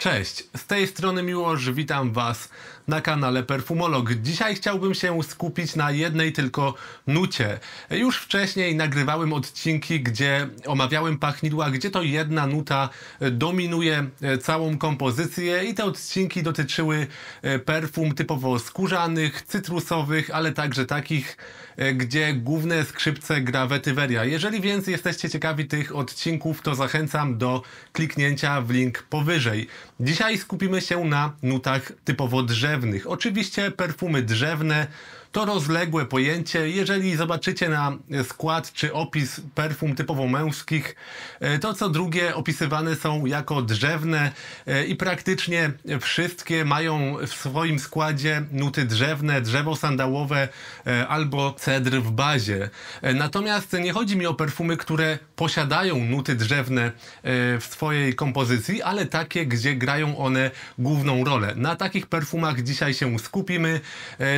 Cześć, z tej strony Miłosz, witam Was na kanale Perfumolog. Dzisiaj chciałbym się skupić na jednej tylko nucie. Już wcześniej nagrywałem odcinki, gdzie omawiałem pachnidła, gdzie to jedna nuta dominuje e, całą kompozycję i te odcinki dotyczyły e, perfum typowo skórzanych, cytrusowych, ale także takich E, gdzie główne skrzypce gra Vetyveria. Jeżeli więc jesteście ciekawi tych odcinków, to zachęcam do kliknięcia w link powyżej. Dzisiaj skupimy się na nutach typowo drzewnych. Oczywiście perfumy drzewne, to rozległe pojęcie. Jeżeli zobaczycie na skład czy opis perfum typowo męskich, e, to co drugie opisywane są jako drzewne e, i praktycznie wszystkie mają w swoim składzie nuty drzewne, drzewo sandałowe e, albo cedr w bazie. Natomiast nie chodzi mi o perfumy, które posiadają nuty drzewne w swojej kompozycji, ale takie, gdzie grają one główną rolę. Na takich perfumach dzisiaj się skupimy.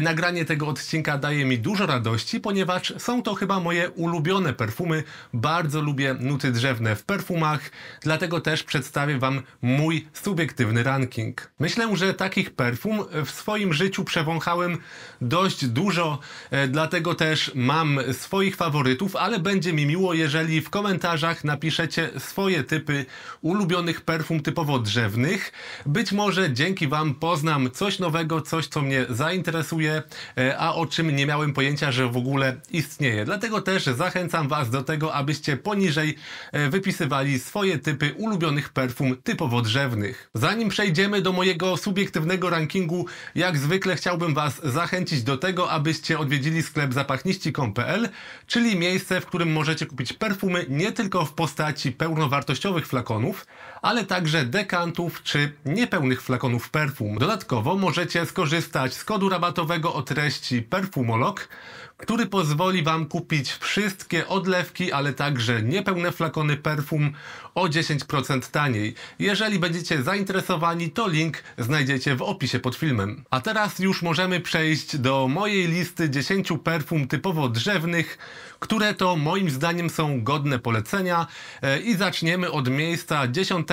Nagranie tego od odcinka daje mi dużo radości, ponieważ są to chyba moje ulubione perfumy. Bardzo lubię nuty drzewne w perfumach, dlatego też przedstawię Wam mój subiektywny ranking. Myślę, że takich perfum w swoim życiu przewąchałem dość dużo, e, dlatego też mam swoich faworytów, ale będzie mi miło, jeżeli w komentarzach napiszecie swoje typy ulubionych perfum typowo drzewnych. Być może dzięki Wam poznam coś nowego, coś co mnie zainteresuje, e, a o czym nie miałem pojęcia, że w ogóle istnieje. Dlatego też zachęcam Was do tego, abyście poniżej e, wypisywali swoje typy ulubionych perfum typowo drzewnych. Zanim przejdziemy do mojego subiektywnego rankingu, jak zwykle chciałbym Was zachęcić do tego, abyście odwiedzili sklep zapachniści.pl, czyli miejsce, w którym możecie kupić perfumy nie tylko w postaci pełnowartościowych flakonów, ale także dekantów czy niepełnych flakonów perfum. Dodatkowo możecie skorzystać z kodu rabatowego o treści perfumolok, który pozwoli Wam kupić wszystkie odlewki, ale także niepełne flakony perfum o 10% taniej. Jeżeli będziecie zainteresowani, to link znajdziecie w opisie pod filmem. A teraz już możemy przejść do mojej listy 10 perfum typowo drzewnych, które to moim zdaniem są godne polecenia e, i zaczniemy od miejsca 10.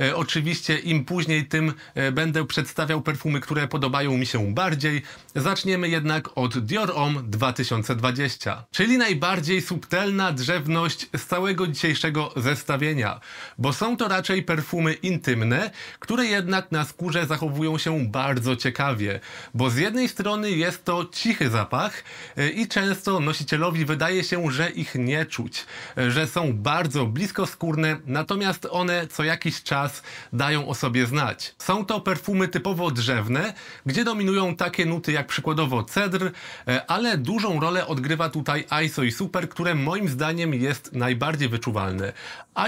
E, oczywiście im później, tym e, będę przedstawiał perfumy, które podobają mi się bardziej. Zaczniemy jednak od Dior Homme 2000 2020, czyli najbardziej subtelna drzewność z całego dzisiejszego zestawienia, bo są to raczej perfumy intymne, które jednak na skórze zachowują się bardzo ciekawie, bo z jednej strony jest to cichy zapach e, i często nosicielowi wydaje się, że ich nie czuć, e, że są bardzo blisko skórne, natomiast one co jakiś czas dają o sobie znać. Są to perfumy typowo drzewne, gdzie dominują takie nuty jak przykładowo cedr, e, ale dużo dużą rolę odgrywa tutaj ISO i Super, które moim zdaniem jest najbardziej wyczuwalne.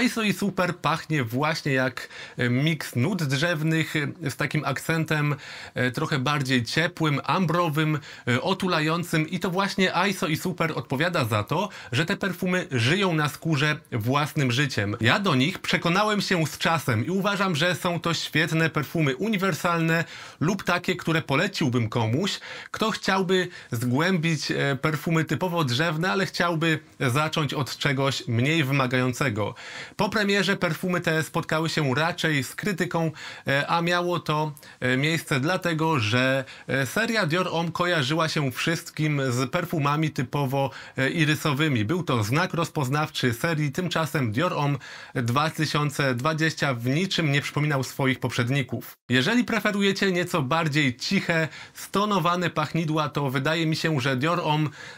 ISO i Super pachnie właśnie jak e, miks nut drzewnych e, z takim akcentem e, trochę bardziej ciepłym, ambrowym, otulającym i to właśnie ISO i Super odpowiada za to, że te perfumy żyją na skórze własnym życiem. Ja do nich przekonałem się z czasem i uważam, że są to świetne perfumy uniwersalne lub takie, które poleciłbym komuś, kto chciałby zgłębić perfumy typowo drzewne, ale chciałby zacząć od czegoś mniej wymagającego. Po premierze perfumy te spotkały się raczej z krytyką, e, a miało to e, miejsce dlatego, że e, seria Dior Homme kojarzyła się wszystkim z perfumami typowo irysowymi. Był to znak rozpoznawczy serii, tymczasem Dior Homme 2020 w niczym nie przypominał swoich poprzedników. Jeżeli preferujecie nieco bardziej ciche, stonowane pachnidła, to wydaje mi się, że Dior Homme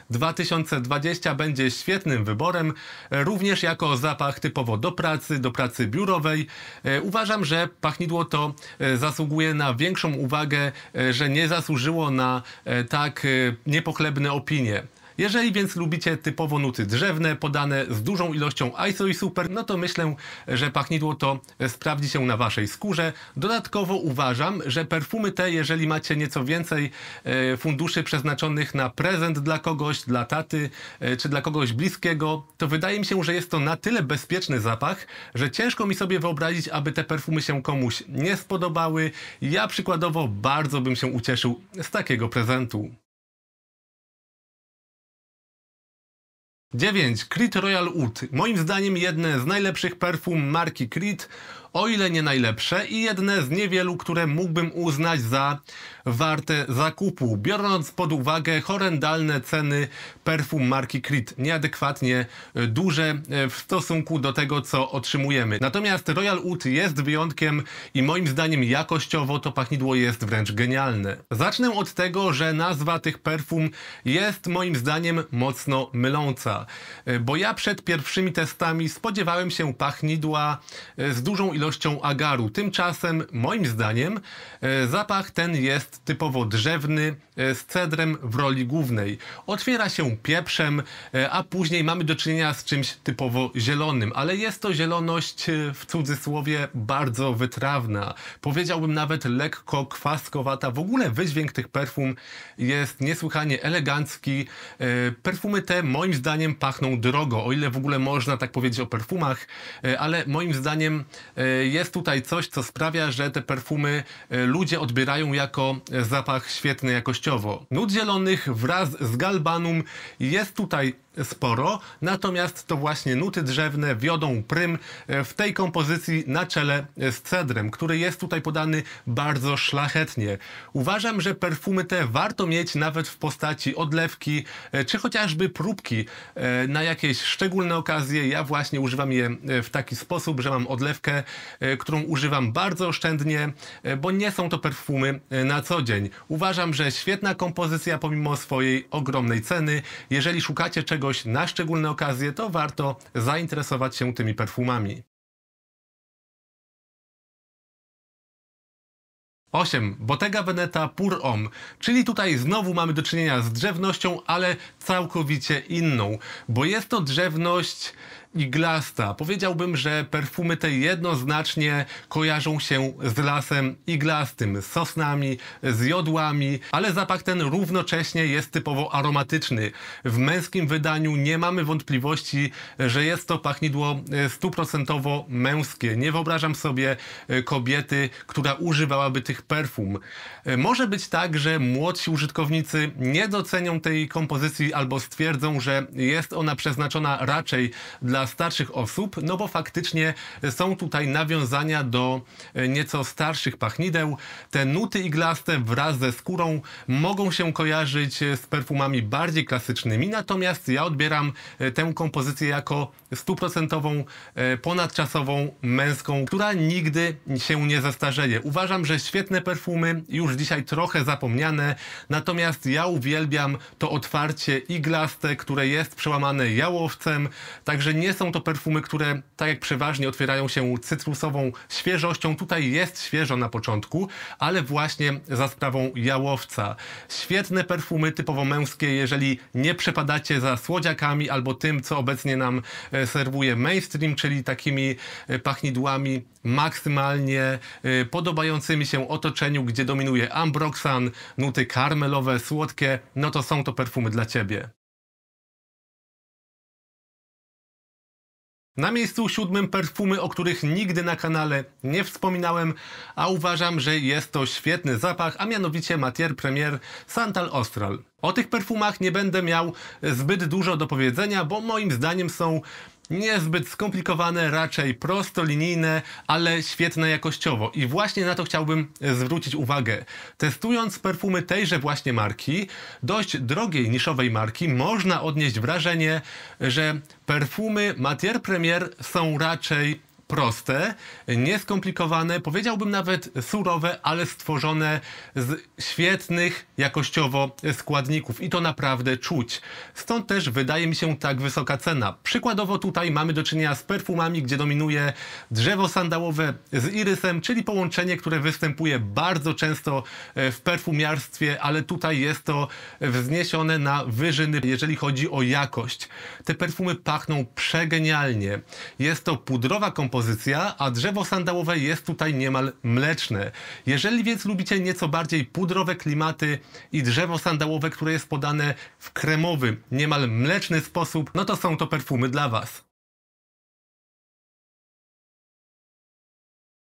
2020 będzie świetnym wyborem, również jako zapach typowo do pracy, do pracy biurowej. E, uważam, że pachnidło to e, zasługuje na większą uwagę, e, że nie zasłużyło na tak niepochlebne opinie. Jeżeli więc lubicie typowo nuty drzewne, podane z dużą ilością ISO i super, no to myślę, że pachnidło to sprawdzi się na waszej skórze. Dodatkowo uważam, że perfumy te, jeżeli macie nieco więcej e, funduszy przeznaczonych na prezent dla kogoś, dla taty e, czy dla kogoś bliskiego, to wydaje mi się, że jest to na tyle bezpieczny zapach, że ciężko mi sobie wyobrazić, aby te perfumy się komuś nie spodobały. Ja przykładowo bardzo bym się ucieszył z takiego prezentu. 9. Creed Royal Oud. Moim zdaniem jedne z najlepszych perfum marki Creed o ile nie najlepsze i jedne z niewielu, które mógłbym uznać za warte zakupu, biorąc pod uwagę horrendalne ceny perfum marki Creed, nieadekwatnie e, duże e, w stosunku do tego, co otrzymujemy. Natomiast Royal Oud jest wyjątkiem i moim zdaniem jakościowo to pachnidło jest wręcz genialne. Zacznę od tego, że nazwa tych perfum jest moim zdaniem mocno myląca, e, bo ja przed pierwszymi testami spodziewałem się pachnidła z dużą ilością agaru. Tymczasem, moim zdaniem, e, zapach ten jest typowo drzewny, e, z cedrem w roli głównej. Otwiera się pieprzem, e, a później mamy do czynienia z czymś typowo zielonym, ale jest to zieloność w cudzysłowie bardzo wytrawna. Powiedziałbym nawet lekko kwaskowata. W ogóle wydźwięk tych perfum jest niesłychanie elegancki. Perfumy te moim zdaniem pachną drogo, o ile w ogóle można tak powiedzieć o perfumach, ale moim zdaniem E, jest tutaj coś, co sprawia, że te perfumy e, ludzie odbierają jako e, zapach świetny jakościowo. Nut zielonych wraz z galbanum jest tutaj sporo, natomiast to właśnie nuty drzewne wiodą prym e, w tej kompozycji na czele e, z cedrem, który jest tutaj podany bardzo szlachetnie. Uważam, że perfumy te warto mieć nawet w postaci odlewki, e, czy chociażby próbki na jakieś szczególne okazje. Ja właśnie używam je w taki sposób, że mam odlewkę, którą używam bardzo oszczędnie, bo nie są to perfumy na co dzień. Uważam, że świetna kompozycja pomimo swojej ogromnej ceny. Jeżeli szukacie czegoś kogoś na szczególne okazje, to warto zainteresować się tymi perfumami. 8. Bottega Veneta Pur Om, czyli tutaj znowu mamy do czynienia z drzewnością, ale całkowicie inną, bo jest to drzewność iglasta. Powiedziałbym, że perfumy te jednoznacznie kojarzą się z lasem iglastym, z sosnami, z jodłami, ale zapach ten równocześnie jest typowo aromatyczny. W męskim wydaniu nie mamy wątpliwości, że jest to pachnidło e, stuprocentowo męskie. Nie wyobrażam sobie e, kobiety, która używałaby tych perfum. E, może być tak, że młodsi użytkownicy nie docenią tej kompozycji albo stwierdzą, że jest ona przeznaczona raczej dla dla starszych osób, no bo faktycznie są tutaj nawiązania do e, nieco starszych pachnideł. Te nuty iglaste wraz ze skórą mogą się kojarzyć e, z perfumami bardziej klasycznymi, natomiast ja odbieram e, tę kompozycję jako stuprocentową, ponadczasową, męską, która nigdy się nie zestarzeje. Uważam, że świetne perfumy, już dzisiaj trochę zapomniane, natomiast ja uwielbiam to otwarcie iglaste, które jest przełamane jałowcem, także nie nie są to perfumy, które tak jak przeważnie otwierają się cytrusową świeżością. Tutaj jest świeżo na początku, ale właśnie za sprawą jałowca. Świetne perfumy typowo męskie, jeżeli nie przepadacie za słodziakami albo tym, co obecnie nam e, serwuje mainstream, czyli takimi e, pachnidłami maksymalnie e, podobającymi się otoczeniu, gdzie dominuje ambroxan, nuty karmelowe, słodkie, no to są to perfumy dla Ciebie. Na miejscu siódmym perfumy, o których nigdy na kanale nie wspominałem, a uważam, że jest to świetny zapach, a mianowicie Matier Premier Santal Austral. O tych perfumach nie będę miał zbyt dużo do powiedzenia, bo moim zdaniem są Niezbyt skomplikowane, raczej prostolinijne, ale świetne jakościowo. I właśnie na to chciałbym e, zwrócić uwagę. Testując perfumy tejże właśnie marki, dość drogiej niszowej marki, można odnieść wrażenie, że perfumy Matier Premier są raczej proste, nieskomplikowane, powiedziałbym nawet surowe, ale stworzone z świetnych jakościowo składników i to naprawdę czuć. Stąd też wydaje mi się tak wysoka cena. Przykładowo tutaj mamy do czynienia z perfumami, gdzie dominuje drzewo sandałowe z irysem, czyli połączenie, które występuje bardzo często e, w perfumiarstwie, ale tutaj jest to wzniesione na wyżyny, jeżeli chodzi o jakość. Te perfumy pachną przegenialnie. Jest to pudrowa kompozycja, pozycja, a drzewo sandałowe jest tutaj niemal mleczne. Jeżeli więc lubicie nieco bardziej pudrowe klimaty i drzewo sandałowe, które jest podane w kremowym, niemal mleczny sposób, no to są to perfumy dla Was.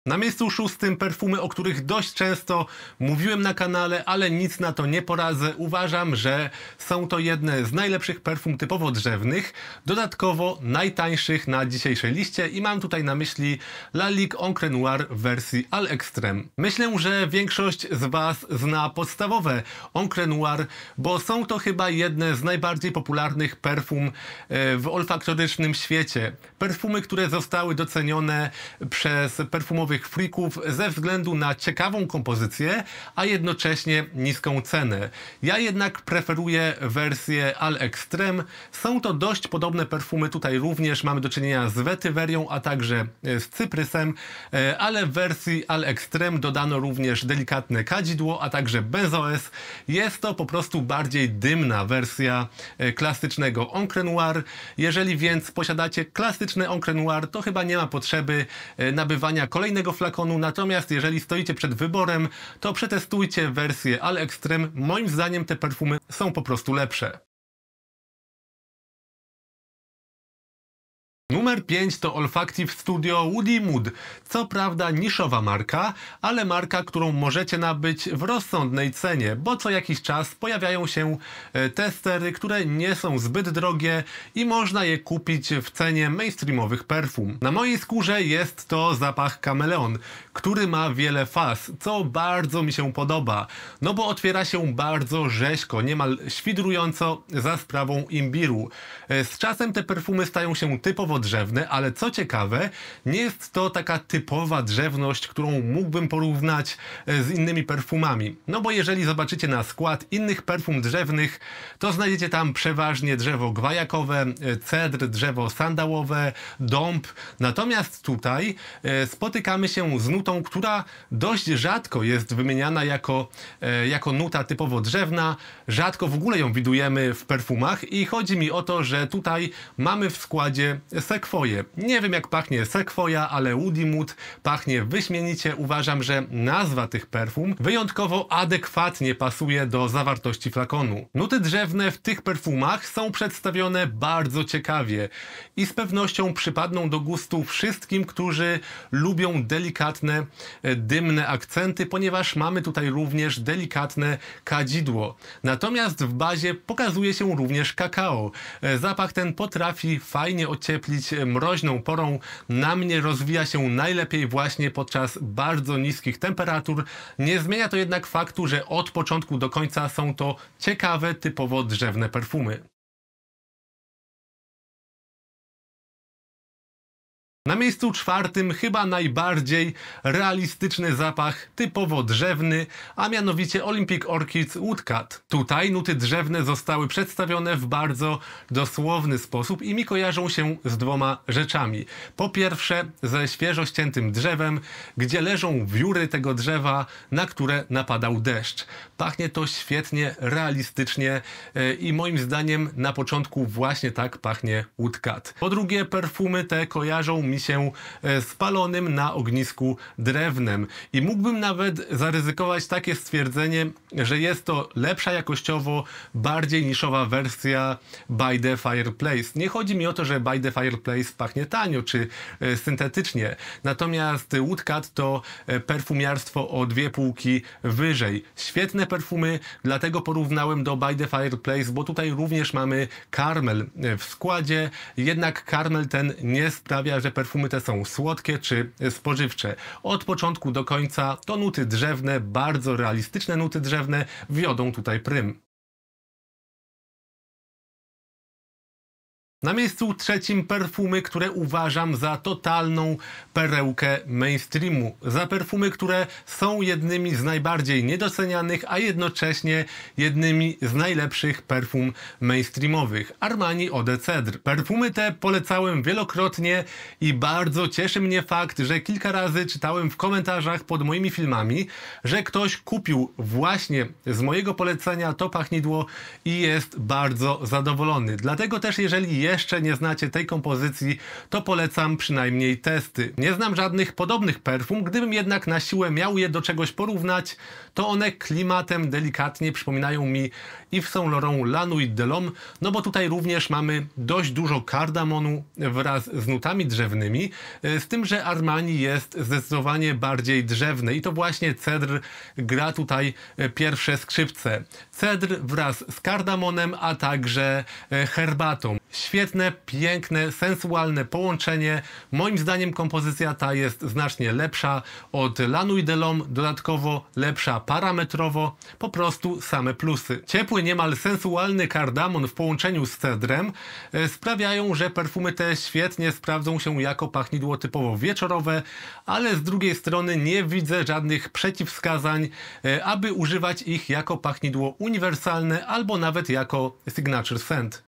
Na miejscu szóstym perfumy, o których dość często mówiłem na kanale, ale nic na to nie poradzę. Uważam, że są to jedne z najlepszych perfum typowo drzewnych, dodatkowo najtańszych na dzisiejszej liście i mam tutaj na myśli Lalique Encre Noir w wersji Al Extreme. Myślę, że większość z Was zna podstawowe Encre Noir, bo są to chyba jedne z najbardziej popularnych perfum e, w olfaktorycznym świecie. Perfumy, które zostały docenione przez perfumowych niektórych frików ze względu na ciekawą kompozycję, a jednocześnie niską cenę. Ja jednak preferuję wersję Al Extreme. Są to dość podobne perfumy. Tutaj również mamy do czynienia z wetywerią, a także e, z cyprysem, e, ale w wersji Al Extreme dodano również delikatne kadzidło, a także benzoes. Jest to po prostu bardziej dymna wersja e, klasycznego Encre Noir. Jeżeli więc posiadacie klasyczny Encre Noir, to chyba nie ma potrzeby nabywania kolejnego flakonu, natomiast jeżeli stoicie przed wyborem, to przetestujcie wersję Al Extreme. Moim zdaniem te perfumy są po prostu lepsze. Numer 5 to Olfactive Studio Woody Mood. Co prawda niszowa marka, ale marka, którą możecie nabyć w rozsądnej cenie, bo co jakiś czas pojawiają się e, testery, które nie są zbyt drogie i można je kupić w cenie mainstreamowych perfum. Na mojej skórze jest to zapach kameleon, który ma wiele faz, co bardzo mi się podoba, no bo otwiera się bardzo rzeźko, niemal świdrująco za sprawą imbiru. E, z czasem te perfumy stają się typowo drzewny, drzewne, ale co ciekawe, nie jest to taka typowa drzewność, którą mógłbym porównać e, z innymi perfumami. No bo jeżeli zobaczycie na skład innych perfum drzewnych, to znajdziecie tam przeważnie drzewo gwajakowe, e, cedr, drzewo sandałowe, dąb. Natomiast tutaj e, spotykamy się z nutą, która dość rzadko jest wymieniana jako, jako nuta typowo drzewna. Rzadko w ogóle ją widujemy w perfumach i chodzi mi o to, że tutaj mamy w składzie sekwoje. Nie wiem jak pachnie sekwoja, ale Woody Mood pachnie wyśmienicie. Uważam, że nazwa tych perfum wyjątkowo adekwatnie pasuje do zawartości flakonu. Nuty drzewne w tych perfumach są przedstawione bardzo ciekawie i z pewnością przypadną do gustu wszystkim, którzy lubią delikatne, e, dymne akcenty, ponieważ mamy tutaj również delikatne kadzidło. Natomiast w bazie pokazuje się również kakao. E, zapach ten potrafi fajnie ocieplić stwierdzić e, mroźną porą, na mnie rozwija się najlepiej właśnie podczas bardzo niskich temperatur. Nie zmienia to jednak faktu, że od początku do końca są to ciekawe, typowo drzewne perfumy. Na miejscu czwartym chyba najbardziej realistyczny zapach typowo drzewny, a mianowicie Olympic Orchids Woodcut. Tutaj nuty drzewne zostały przedstawione w bardzo dosłowny sposób i mi kojarzą się z dwoma rzeczami. Po pierwsze ze świeżo ściętym drzewem, gdzie leżą wióry tego drzewa, na które napadał deszcz. Pachnie to świetnie, realistycznie e, i moim zdaniem na początku właśnie tak pachnie Woodcut. Po drugie perfumy te kojarzą mi zajęli się e, spalonym na ognisku drewnem. I mógłbym nawet zaryzykować takie stwierdzenie, że jest to lepsza jakościowo, bardziej niszowa wersja By the Fireplace. Nie chodzi mi o to, że By the Fireplace pachnie tanio czy e, syntetycznie, natomiast Woodcut to e, perfumiarstwo o dwie półki wyżej. Świetne perfumy, dlatego porównałem do By the Fireplace, bo tutaj również mamy karmel w składzie, jednak karmel ten nie sprawia, że perfumy perfumy te są słodkie czy spożywcze. Od początku do końca to nuty drzewne, bardzo realistyczne nuty drzewne wiodą tutaj prym. Na miejscu trzecim perfumy, które uważam za totalną perełkę mainstreamu. Za perfumy, które są jednymi z najbardziej niedocenianych, a jednocześnie jednymi z najlepszych perfum mainstreamowych. Armani Ode Cedr. Perfumy te polecałem wielokrotnie i bardzo cieszy mnie fakt, że kilka razy czytałem w komentarzach pod moimi filmami, że ktoś kupił właśnie z mojego polecenia to pachnidło i jest bardzo zadowolony. Dlatego też jeżeli jest jeszcze nie znacie tej kompozycji, to polecam przynajmniej testy. Nie znam żadnych podobnych perfum, gdybym jednak na siłę miał je do czegoś porównać, to one klimatem delikatnie przypominają mi Yves Saint Laurent de l'Homme, no bo tutaj również mamy dość dużo kardamonu wraz z nutami drzewnymi, e, z tym, że Armani jest zdecydowanie bardziej drzewny i to właśnie cedr gra tutaj e, pierwsze skrzypce. Cedr wraz z kardamonem, a także e, herbatą. Świetne, piękne, sensualne połączenie. Moim zdaniem kompozycja ta jest znacznie lepsza od Lanui Delom, dodatkowo lepsza parametrowo, po prostu same plusy. Ciepły, niemal sensualny kardamon w połączeniu z cedrem e, sprawiają, że perfumy te świetnie sprawdzą się jako pachnidło typowo wieczorowe, ale z drugiej strony nie widzę żadnych przeciwwskazań, e, aby używać ich jako pachnidło uniwersalne albo nawet jako signature scent.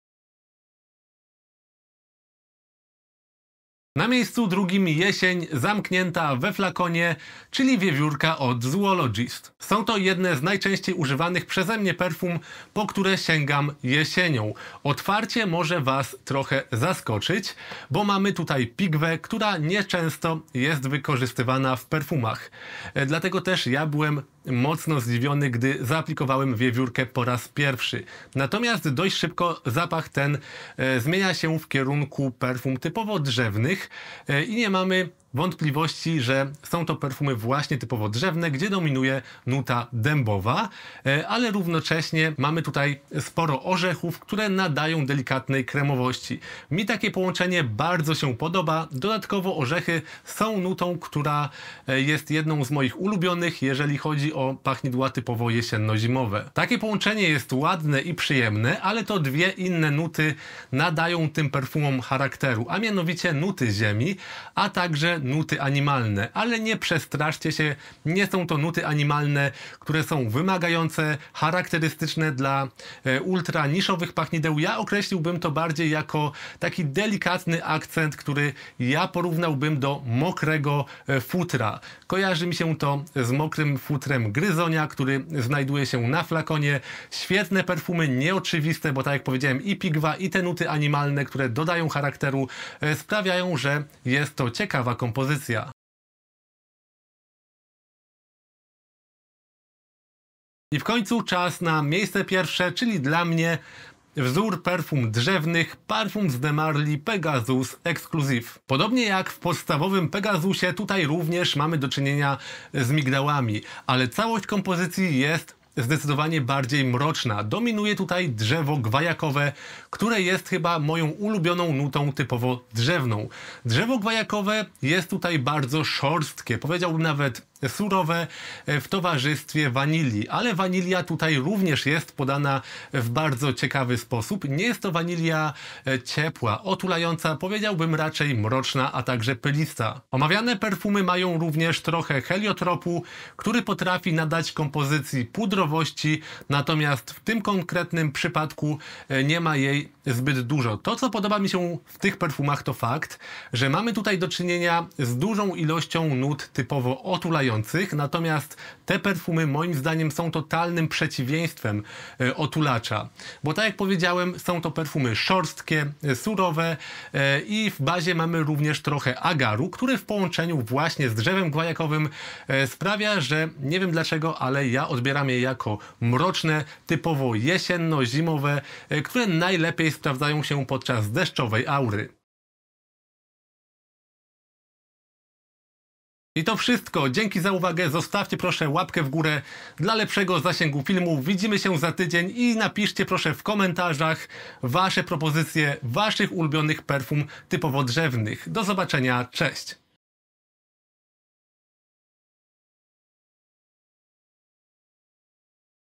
Na miejscu drugim jesień zamknięta we flakonie, czyli wiewiórka od Zoologist. Są to jedne z najczęściej używanych przeze mnie perfum, po które sięgam jesienią. Otwarcie może Was trochę zaskoczyć, bo mamy tutaj pigwę, która nieczęsto jest wykorzystywana w perfumach. E, dlatego też ja byłem mocno zdziwiony, gdy zaaplikowałem wiewiórkę po raz pierwszy. Natomiast dość szybko zapach ten e, zmienia się w kierunku perfum typowo drzewnych e, i nie mamy wątpliwości, że są to perfumy właśnie typowo drzewne, gdzie dominuje nuta dębowa, e, ale równocześnie mamy tutaj sporo orzechów, które nadają delikatnej kremowości. Mi takie połączenie bardzo się podoba. Dodatkowo orzechy są nutą, która e, jest jedną z moich ulubionych, jeżeli chodzi o pachnidła typowo jesienno-zimowe. Takie połączenie jest ładne i przyjemne, ale to dwie inne nuty nadają tym perfumom charakteru, a mianowicie nuty ziemi, a także nuty animalne, ale nie przestraszcie się, nie są to nuty animalne, które są wymagające, charakterystyczne dla e, ultra niszowych pachnideł. Ja określiłbym to bardziej jako taki delikatny akcent, który ja porównałbym do mokrego e, futra. Kojarzy mi się to z mokrym futrem gryzonia, który znajduje się na flakonie. Świetne perfumy, nieoczywiste, bo tak jak powiedziałem i pigwa i te nuty animalne, które dodają charakteru, e, sprawiają, że jest to ciekawa kompozycja kompozycja I w końcu czas na miejsce pierwsze, czyli dla mnie wzór perfum drzewnych, perfum z Demarli Pegasus Exclusive. Podobnie jak w podstawowym Pegasusie, tutaj również mamy do czynienia z migdałami, ale całość kompozycji jest zdecydowanie bardziej mroczna. Dominuje tutaj drzewo gwajakowe, które jest chyba moją ulubioną nutą typowo drzewną. Drzewo gwajakowe jest tutaj bardzo szorstkie, powiedziałbym nawet surowe e, w towarzystwie wanilii. Ale wanilia tutaj również jest podana w bardzo ciekawy sposób. Nie jest to wanilia e, ciepła, otulająca, powiedziałbym raczej mroczna, a także pylista. Omawiane perfumy mają również trochę heliotropu, który potrafi nadać kompozycji pudrowości, natomiast w tym konkretnym przypadku e, nie ma jej zbyt dużo. To, co podoba mi się w tych perfumach, to fakt, że mamy tutaj do czynienia z dużą ilością nut typowo otulających, natomiast te perfumy moim zdaniem są totalnym przeciwieństwem e, otulacza. Bo tak jak powiedziałem, są to perfumy szorstkie, e, surowe e, i w bazie mamy również trochę agaru, który w połączeniu właśnie z drzewem gwajakowym sprawia, że nie wiem dlaczego, ale ja odbieram je jako mroczne, typowo jesienno-zimowe, które najlepiej najlepiej sprawdzają się podczas deszczowej aury. I to wszystko. Dzięki za uwagę. Zostawcie proszę łapkę w górę dla lepszego zasięgu filmu. Widzimy się za tydzień i napiszcie proszę w komentarzach wasze propozycje waszych ulubionych perfum typowo drzewnych. Do zobaczenia. Cześć.